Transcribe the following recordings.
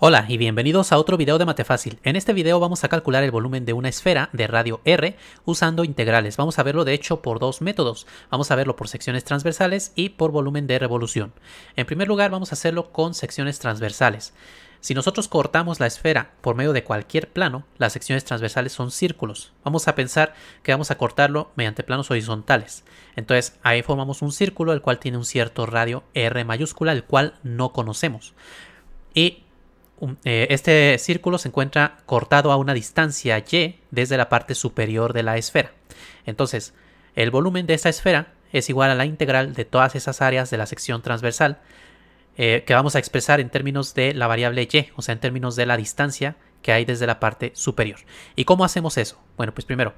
Hola y bienvenidos a otro video de Mate Fácil. En este video vamos a calcular el volumen de una esfera de radio R usando integrales. Vamos a verlo de hecho por dos métodos. Vamos a verlo por secciones transversales y por volumen de revolución. En primer lugar vamos a hacerlo con secciones transversales. Si nosotros cortamos la esfera por medio de cualquier plano, las secciones transversales son círculos. Vamos a pensar que vamos a cortarlo mediante planos horizontales. Entonces ahí formamos un círculo el cual tiene un cierto radio R mayúscula el cual no conocemos. Y eh, este círculo se encuentra cortado a una distancia y desde la parte superior de la esfera. Entonces, el volumen de esta esfera es igual a la integral de todas esas áreas de la sección transversal eh, que vamos a expresar en términos de la variable y, o sea, en términos de la distancia que hay desde la parte superior. ¿Y cómo hacemos eso? Bueno, pues primero,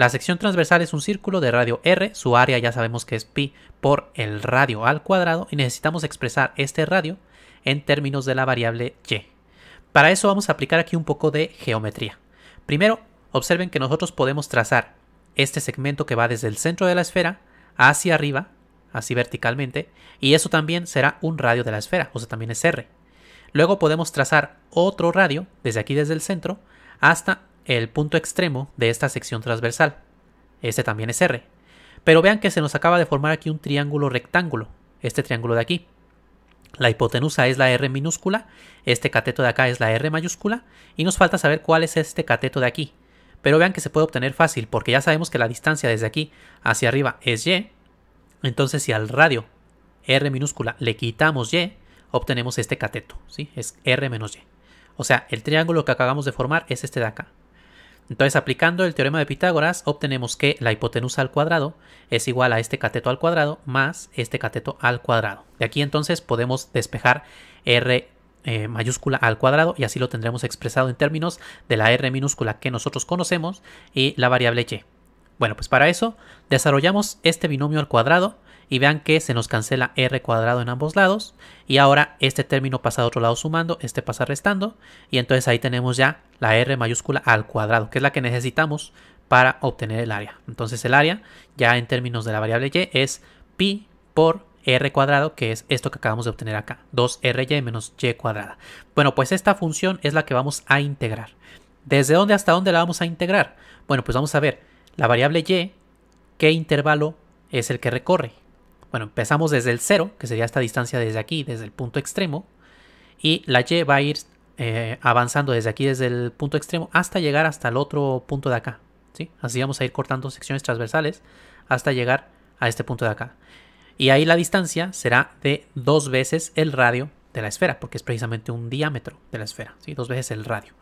la sección transversal es un círculo de radio R, su área ya sabemos que es pi por el radio al cuadrado y necesitamos expresar este radio en términos de la variable y. Para eso vamos a aplicar aquí un poco de geometría. Primero, observen que nosotros podemos trazar este segmento que va desde el centro de la esfera hacia arriba, así verticalmente, y eso también será un radio de la esfera, o sea, también es R. Luego podemos trazar otro radio desde aquí desde el centro hasta el punto extremo de esta sección transversal. Este también es R. Pero vean que se nos acaba de formar aquí un triángulo rectángulo, este triángulo de aquí. La hipotenusa es la R minúscula, este cateto de acá es la R mayúscula, y nos falta saber cuál es este cateto de aquí. Pero vean que se puede obtener fácil, porque ya sabemos que la distancia desde aquí hacia arriba es Y, entonces si al radio R minúscula le quitamos Y, obtenemos este cateto, ¿sí? Es R menos Y. O sea, el triángulo que acabamos de formar es este de acá. Entonces, aplicando el teorema de Pitágoras, obtenemos que la hipotenusa al cuadrado es igual a este cateto al cuadrado más este cateto al cuadrado. De aquí entonces podemos despejar R eh, mayúscula al cuadrado y así lo tendremos expresado en términos de la R minúscula que nosotros conocemos y la variable Y. Bueno, pues para eso desarrollamos este binomio al cuadrado y vean que se nos cancela r cuadrado en ambos lados y ahora este término pasa a otro lado sumando, este pasa restando y entonces ahí tenemos ya la r mayúscula al cuadrado que es la que necesitamos para obtener el área. Entonces el área ya en términos de la variable y es pi por r cuadrado, que es esto que acabamos de obtener acá, 2ry menos y cuadrada. Bueno, pues esta función es la que vamos a integrar. ¿Desde dónde hasta dónde la vamos a integrar? Bueno, pues vamos a ver la variable y, qué intervalo es el que recorre. Bueno, empezamos desde el 0, que sería esta distancia desde aquí, desde el punto extremo, y la Y va a ir eh, avanzando desde aquí, desde el punto extremo, hasta llegar hasta el otro punto de acá. ¿sí? Así vamos a ir cortando secciones transversales hasta llegar a este punto de acá. Y ahí la distancia será de dos veces el radio de la esfera, porque es precisamente un diámetro de la esfera, ¿sí? dos veces el radio.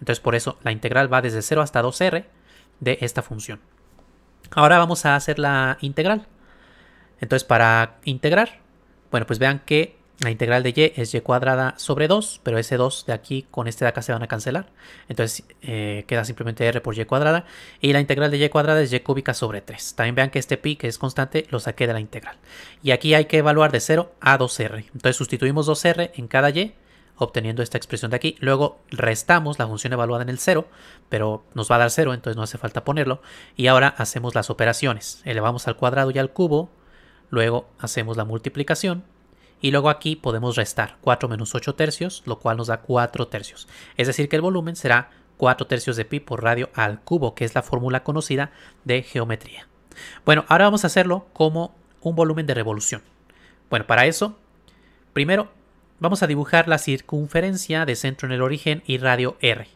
Entonces por eso la integral va desde 0 hasta 2r de esta función. Ahora vamos a hacer la integral. Entonces, para integrar, bueno, pues vean que la integral de y es y cuadrada sobre 2, pero ese 2 de aquí con este de acá se van a cancelar. Entonces eh, queda simplemente r por y cuadrada. Y la integral de y cuadrada es y cúbica sobre 3. También vean que este pi que es constante lo saqué de la integral. Y aquí hay que evaluar de 0 a 2r. Entonces sustituimos 2r en cada y obteniendo esta expresión de aquí. Luego restamos la función evaluada en el 0, pero nos va a dar 0, entonces no hace falta ponerlo. Y ahora hacemos las operaciones. Elevamos al cuadrado y al cubo Luego hacemos la multiplicación y luego aquí podemos restar 4 menos 8 tercios, lo cual nos da 4 tercios. Es decir que el volumen será 4 tercios de pi por radio al cubo, que es la fórmula conocida de geometría. Bueno, ahora vamos a hacerlo como un volumen de revolución. Bueno, para eso, primero vamos a dibujar la circunferencia de centro en el origen y radio r.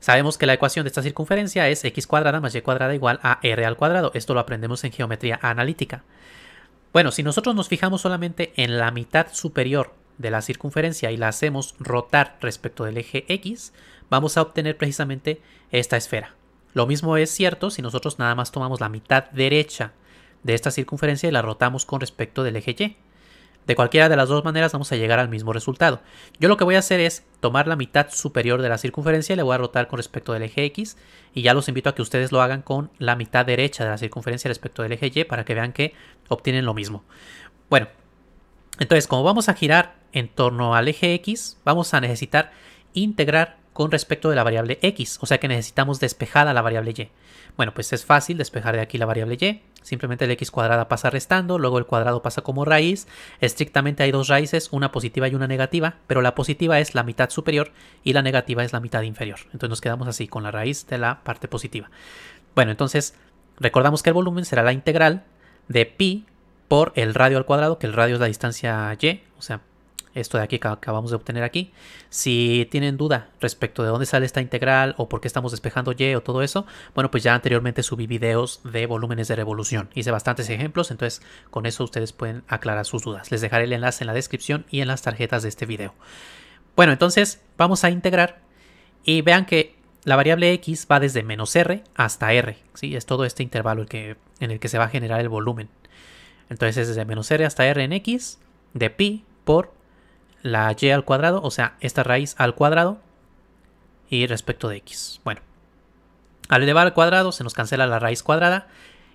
Sabemos que la ecuación de esta circunferencia es x cuadrada más y cuadrada igual a r al cuadrado. Esto lo aprendemos en geometría analítica. Bueno, si nosotros nos fijamos solamente en la mitad superior de la circunferencia y la hacemos rotar respecto del eje X, vamos a obtener precisamente esta esfera. Lo mismo es cierto si nosotros nada más tomamos la mitad derecha de esta circunferencia y la rotamos con respecto del eje Y. De cualquiera de las dos maneras vamos a llegar al mismo resultado. Yo lo que voy a hacer es tomar la mitad superior de la circunferencia y le voy a rotar con respecto del eje X y ya los invito a que ustedes lo hagan con la mitad derecha de la circunferencia respecto del eje Y para que vean que obtienen lo mismo. Bueno, entonces como vamos a girar en torno al eje X, vamos a necesitar integrar con respecto de la variable x, o sea que necesitamos despejada la variable y. Bueno, pues es fácil despejar de aquí la variable y, simplemente el x cuadrada pasa restando, luego el cuadrado pasa como raíz, estrictamente hay dos raíces, una positiva y una negativa, pero la positiva es la mitad superior y la negativa es la mitad inferior, entonces nos quedamos así con la raíz de la parte positiva. Bueno, entonces recordamos que el volumen será la integral de pi por el radio al cuadrado, que el radio es la distancia y, o sea, esto de aquí que acabamos de obtener aquí. Si tienen duda respecto de dónde sale esta integral o por qué estamos despejando y o todo eso, bueno, pues ya anteriormente subí videos de volúmenes de revolución. Hice bastantes ejemplos, entonces con eso ustedes pueden aclarar sus dudas. Les dejaré el enlace en la descripción y en las tarjetas de este video. Bueno, entonces vamos a integrar y vean que la variable x va desde menos r hasta r. ¿sí? Es todo este intervalo en el que se va a generar el volumen. Entonces es desde menos r hasta r en x de pi por la y al cuadrado, o sea, esta raíz al cuadrado y respecto de x. Bueno, al elevar al cuadrado se nos cancela la raíz cuadrada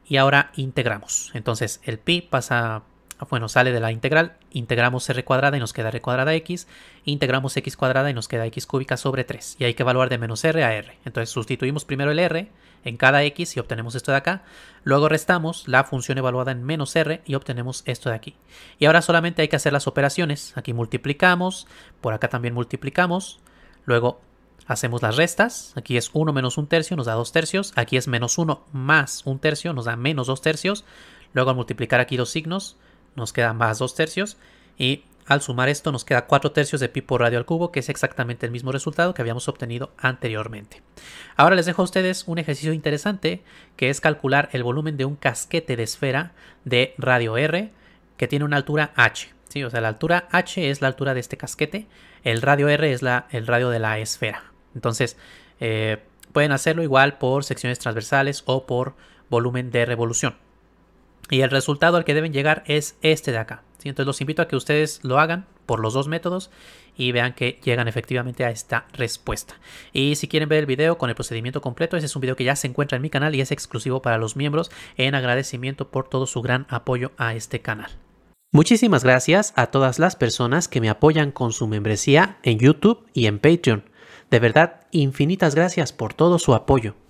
y ahora integramos. Entonces el pi pasa, bueno, sale de la integral, integramos r cuadrada y nos queda r cuadrada x, integramos x cuadrada y nos queda x cúbica sobre 3. Y hay que evaluar de menos r a r. Entonces sustituimos primero el r en cada x y obtenemos esto de acá. Luego restamos la función evaluada en menos r y obtenemos esto de aquí. Y ahora solamente hay que hacer las operaciones. Aquí multiplicamos, por acá también multiplicamos. Luego hacemos las restas. Aquí es 1 menos 1 tercio, nos da 2 tercios. Aquí es menos 1 más 1 tercio, nos da menos 2 tercios. Luego al multiplicar aquí los signos, nos quedan más 2 tercios. Y al sumar esto nos queda 4 tercios de pi por radio al cubo, que es exactamente el mismo resultado que habíamos obtenido anteriormente. Ahora les dejo a ustedes un ejercicio interesante, que es calcular el volumen de un casquete de esfera de radio R, que tiene una altura h. ¿sí? O sea, la altura h es la altura de este casquete, el radio R es la, el radio de la esfera. Entonces, eh, pueden hacerlo igual por secciones transversales o por volumen de revolución. Y el resultado al que deben llegar es este de acá. Entonces los invito a que ustedes lo hagan por los dos métodos y vean que llegan efectivamente a esta respuesta. Y si quieren ver el video con el procedimiento completo, ese es un video que ya se encuentra en mi canal y es exclusivo para los miembros en agradecimiento por todo su gran apoyo a este canal. Muchísimas gracias a todas las personas que me apoyan con su membresía en YouTube y en Patreon. De verdad, infinitas gracias por todo su apoyo.